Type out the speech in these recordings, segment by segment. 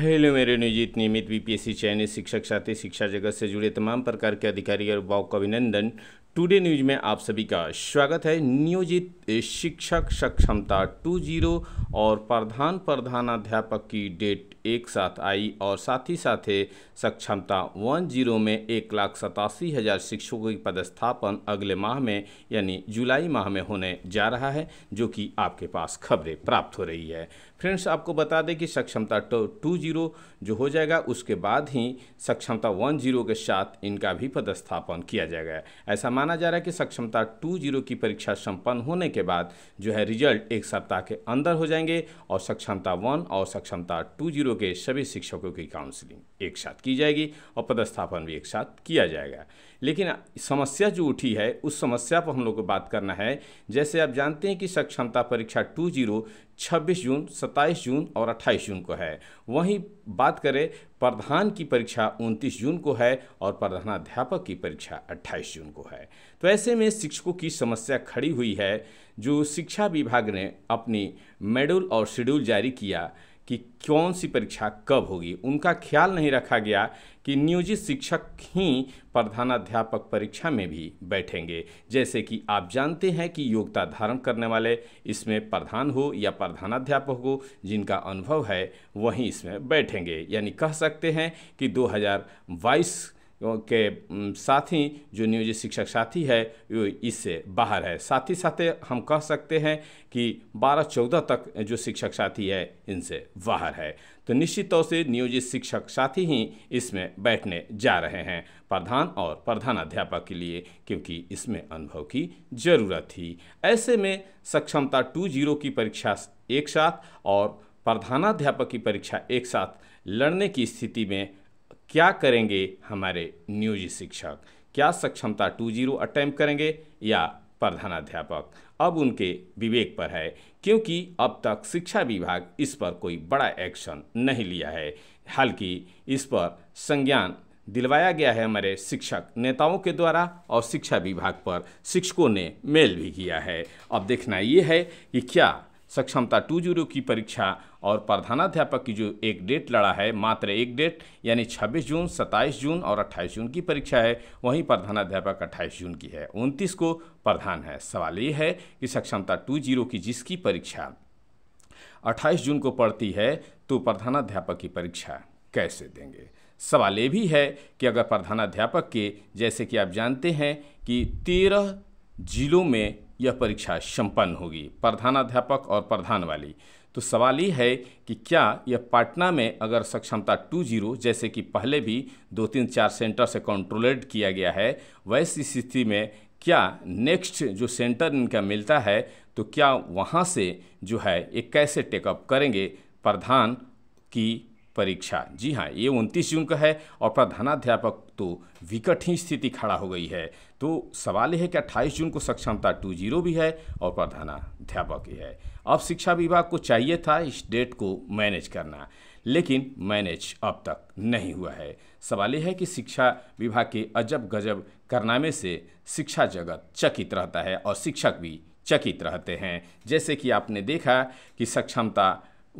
hello मेरे नियोजित नियमित बीपीएससी चयनित शिक्षक साथी शिक्षा जगत से जुड़े तमाम प्रकार के अधिकारी और युवाओं का अभिनंदन टुडे न्यूज में आप सभी का स्वागत है नियोजित शिक्षक सक्षमता टू जीरो और प्रधान प्रधानाध्यापक की डेट एक साथ आई और साथ ही साथ सक्षमता वन जीरो में एक लाख सतासी हज़ार शिक्षकों की पदस्थापन अगले माह में यानी जुलाई माह में होने जा रहा है जो कि आपके पास खबरें प्राप्त हो रही है फ्रेंड्स आपको बता दें कि सक्षमता टू जीरो जो हो जाएगा उसके बाद ही सक्षमता वन जीरो के साथ इनका भी पदस्थापन किया जाएगा ऐसा माना जा रहा है कि सक्षमता टू जीरो की परीक्षा संपन्न होने के बाद जो है रिजल्ट एक सप्ताह के अंदर हो जाएंगे और सक्षमता वन और सक्षमता टू जीरो के सभी शिक्षकों की काउंसलिंग एक साथ की जाएगी और पदस्थापन भी एक साथ किया जाएगा लेकिन समस्या जो उठी है उस समस्या पर हम लोग को बात करना है जैसे आप जानते हैं कि सक्षमता परीक्षा टू जीरो 26 जून 27 जून और 28 जून को है वहीं बात करें प्रधान की परीक्षा 29 जून को है और प्रधानाध्यापक की परीक्षा 28 जून को है तो ऐसे में शिक्षकों की समस्या खड़ी हुई है जो शिक्षा विभाग ने अपनी मेडुल और शेड्यूल जारी किया कि कौन सी परीक्षा कब होगी उनका ख्याल नहीं रखा गया कि नियोजित शिक्षक ही प्रधानाध्यापक परीक्षा में भी बैठेंगे जैसे कि आप जानते हैं कि योग्यता धारण करने वाले इसमें प्रधान हो या प्रधानाध्यापक हो जिनका अनुभव है वहीं इसमें बैठेंगे यानी कह सकते हैं कि 2022 के साथी जो नियोजित शिक्षक साथी है वो इससे बाहर है साथ ही साथ हम कह सकते हैं कि 12-14 तक जो शिक्षक साथी है इनसे बाहर है तो निश्चित तौर से नियोजित शिक्षक साथी ही इसमें बैठने जा रहे हैं प्रधान और प्रधानाध्यापक के लिए क्योंकि इसमें अनुभव की ज़रूरत थी ऐसे में सक्षमता टू जीरो की परीक्षा एक साथ और प्रधानाध्यापक की परीक्षा एक साथ लड़ने की स्थिति में क्या करेंगे हमारे नियोजित शिक्षक क्या सक्षमता टू जीरो अटैम्प करेंगे या प्रधानाध्यापक अब उनके विवेक पर है क्योंकि अब तक शिक्षा विभाग इस पर कोई बड़ा एक्शन नहीं लिया है हालांकि इस पर संज्ञान दिलवाया गया है हमारे शिक्षक नेताओं के द्वारा और शिक्षा विभाग पर शिक्षकों ने मेल भी किया है अब देखना ये है कि क्या सक्षमता टू जीरो की परीक्षा और प्रधानाध्यापक की जो एक डेट लड़ा है मात्र एक डेट यानी 26 जून 27 जून और 28 जून की परीक्षा है वहीं प्रधानाध्यापक 28 जून की है 29 को प्रधान है सवाल ये है कि सक्षमता टू जीरो की जिसकी परीक्षा 28 जून को पड़ती है तो प्रधानाध्यापक की परीक्षा कैसे देंगे सवाल ये भी है कि अगर प्रधानाध्यापक के जैसे कि आप जानते हैं कि तेरह जिलों में यह परीक्षा संपन्न होगी प्रधानाध्यापक और प्रधान वाली तो सवाल ये है कि क्या यह पाटना में अगर सक्षमता टू जीरो जैसे कि पहले भी दो तीन चार सेंटर से कंट्रोलेड किया गया है वैसी स्थिति में क्या नेक्स्ट जो सेंटर इनका मिलता है तो क्या वहाँ से जो है ये कैसे टेकअप करेंगे प्रधान की परीक्षा जी हाँ ये उनतीस जून का है और प्रधानाध्यापक तो विकट ही स्थिति खड़ा हो गई है तो सवाल यह है कि अट्ठाईस जून को सक्षमता टू जीरो भी है और प्रधानाध्यापक भी है अब शिक्षा विभाग को चाहिए था इस डेट को मैनेज करना लेकिन मैनेज अब तक नहीं हुआ है सवाल यह है कि शिक्षा विभाग के अजब गजब करनामे से शिक्षा जगत चकित रहता है और शिक्षक भी चकित रहते हैं जैसे कि आपने देखा कि सक्षमता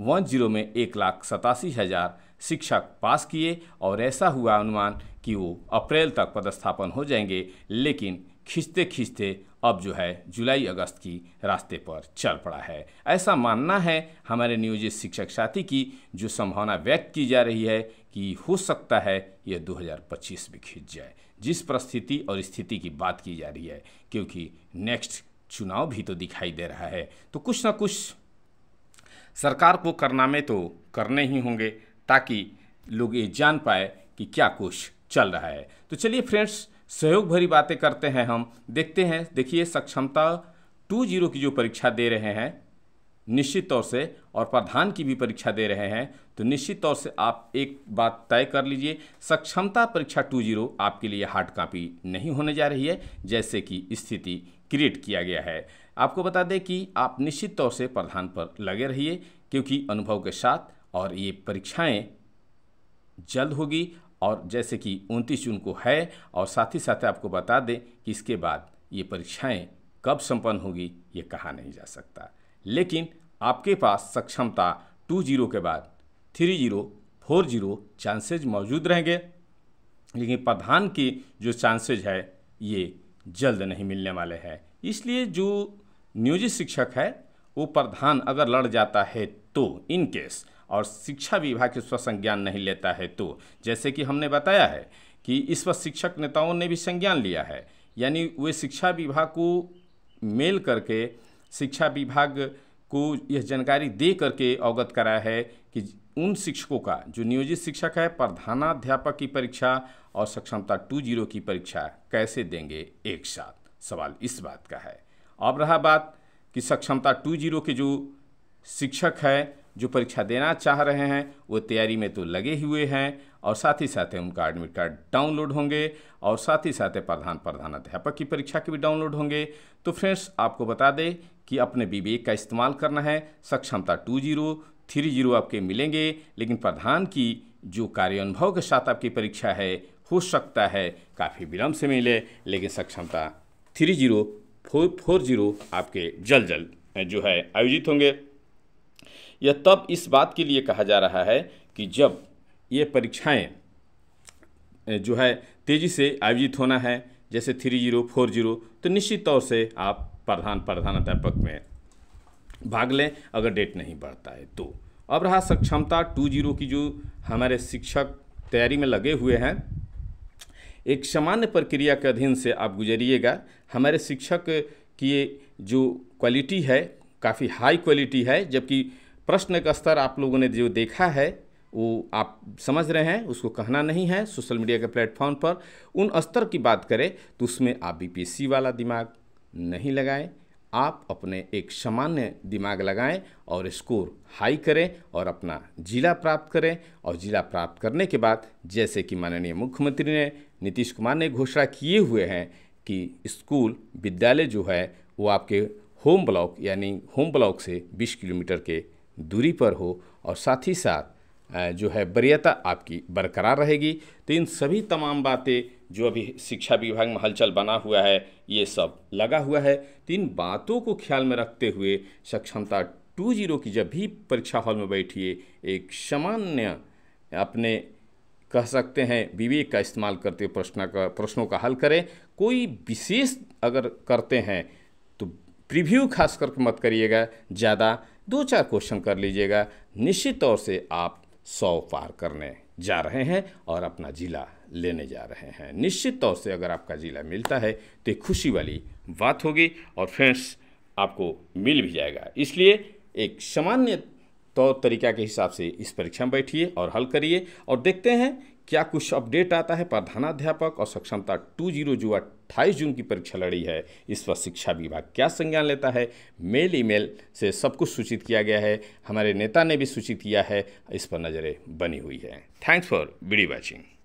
वन जीरो में एक लाख सतासी हज़ार शिक्षक पास किए और ऐसा हुआ अनुमान कि वो अप्रैल तक पदस्थापन हो जाएंगे लेकिन खींचते खींचते अब जो है जुलाई अगस्त की रास्ते पर चल पड़ा है ऐसा मानना है हमारे नियोजित शिक्षक साथी की जो संभावना व्यक्त की जा रही है कि हो सकता है यह 2025 भी खींच जाए जिस परिस्थिति और स्थिति की बात की जा रही है क्योंकि नेक्स्ट चुनाव भी तो दिखाई दे रहा है तो कुछ ना कुछ सरकार को करना में तो करने ही होंगे ताकि लोग ये जान पाए कि क्या कुछ चल रहा है तो चलिए फ्रेंड्स सहयोग भरी बातें करते हैं हम देखते हैं देखिए सक्षमता टू जीरो की जो परीक्षा दे रहे हैं निश्चित तौर से और प्रधान की भी परीक्षा दे रहे हैं तो निश्चित तौर से आप एक बात तय कर लीजिए सक्षमता परीक्षा टू जीरो आपके लिए हार्ड कापी नहीं होने जा रही है जैसे कि स्थिति क्रिएट किया गया है आपको बता दें कि आप निश्चित तौर से प्रधान पर लगे रहिए क्योंकि अनुभव के साथ और ये परीक्षाएं जल्द होगी और जैसे कि उनतीस जून को है और साथ ही साथ आपको बता दें कि इसके बाद ये परीक्षाएं कब संपन्न होगी ये कहा नहीं जा सकता लेकिन आपके पास सक्षमता टू जीरो के बाद three zero four zero chances मौजूद रहेंगे लेकिन प्रधान की जो चांसेज है ये जल्द नहीं मिलने वाले हैं इसलिए जो नियोजित शिक्षक है वो प्रधान अगर लड़ जाता है तो इन केस और शिक्षा विभाग स्व संज्ञान नहीं लेता है तो जैसे कि हमने बताया है कि इस पर शिक्षक नेताओं ने भी संज्ञान लिया है यानी वे शिक्षा विभाग को मेल करके शिक्षा विभाग को यह जानकारी दे करके अवगत कराया है कि उन शिक्षकों का जो नियोजित शिक्षक है प्रधानाध्यापक की परीक्षा और सक्षमता टू जीरो की परीक्षा कैसे देंगे एक साथ सवाल इस बात का है अब रहा बात कि सक्षमता टू जीरो के जो शिक्षक है जो परीक्षा देना चाह रहे हैं वो तैयारी में तो लगे हुए हैं और साथ ही साथ उनका एडमिट कार्ड डाउनलोड होंगे और साथ ही साथ प्रधान प्रधान अध्यापक की परीक्षा के भी डाउनलोड होंगे तो फ्रेंड्स आपको बता दें कि अपने विवेक का इस्तेमाल करना है सक्षमता टू जीरो थ्री जीरो आपके मिलेंगे लेकिन प्रधान की जो कार्य अनुभव के साथ आपकी परीक्षा है हो सकता है काफ़ी विलम्ब से मिले लेकिन सक्षमता three zero four four zero आपके जल्द जल्द जो है आयोजित होंगे यह तब इस बात के लिए कहा जा रहा है कि जब ये परीक्षाएं जो है तेज़ी से आयोजित होना है जैसे थ्री जीरो फोर जीरो तो निश्चित तौर से आप प्रधान प्रधानाध्यापक में भाग लें अगर डेट नहीं बढ़ता है तो अब रहा सक्षमता टू जीरो की जो हमारे शिक्षक तैयारी में लगे हुए हैं एक सामान्य प्रक्रिया के अधीन से आप गुजरिएगा हमारे शिक्षक की जो क्वालिटी है काफ़ी हाई क्वालिटी है जबकि प्रश्न का स्तर आप लोगों ने जो देखा है वो आप समझ रहे हैं उसको कहना नहीं है सोशल मीडिया के प्लेटफॉर्म पर उन स्तर की बात करें तो उसमें आप बीपीएससी वाला दिमाग नहीं लगाएं आप अपने एक सामान्य दिमाग लगाएं और स्कोर हाई करें और अपना जिला प्राप्त करें और जिला प्राप्त करने के बाद जैसे कि माननीय मुख्यमंत्री ने नीतीश कुमार ने घोषणा किए हुए हैं कि स्कूल विद्यालय जो है वो आपके होम ब्लॉक यानी होम ब्लॉक से 20 किलोमीटर के दूरी पर हो और साथ ही साथ जो है वरीयता आपकी बरकरार रहेगी तो इन सभी तमाम बातें जो अभी शिक्षा विभाग में हलचल बना हुआ है ये सब लगा हुआ है तो इन बातों को ख्याल में रखते हुए सक्षमता टू जीरो की जब भी परीक्षा हॉल में बैठिए एक सामान्य अपने कह सकते हैं विवेक का इस्तेमाल करते हुए प्रश्न का प्रश्नों का हल करें कोई विशेष अगर करते हैं तो प्रीव्यू खास करके मत करिएगा ज़्यादा दो चार क्वेश्चन कर लीजिएगा निश्चित तौर से आप सौ पार करने जा रहे हैं और अपना जिला लेने जा रहे हैं निश्चित तौर से अगर आपका ज़िला मिलता है तो खुशी वाली बात होगी और फ्रेंड्स आपको मिल भी जाएगा इसलिए एक सामान्य तौर तो तरीका के हिसाब से इस परीक्षा में बैठिए और हल करिए और देखते हैं क्या कुछ अपडेट आता है प्रधानाध्यापक और सक्षमता टू जीरो जो अट्ठाईस जून की परीक्षा लड़ी है इस पर शिक्षा विभाग क्या संज्ञान लेता है मेल ईमेल से सब कुछ सूचित किया गया है हमारे नेता ने भी सूचित किया है इस पर नज़रें बनी हुई है थैंक्स फॉर वीडियो वॉचिंग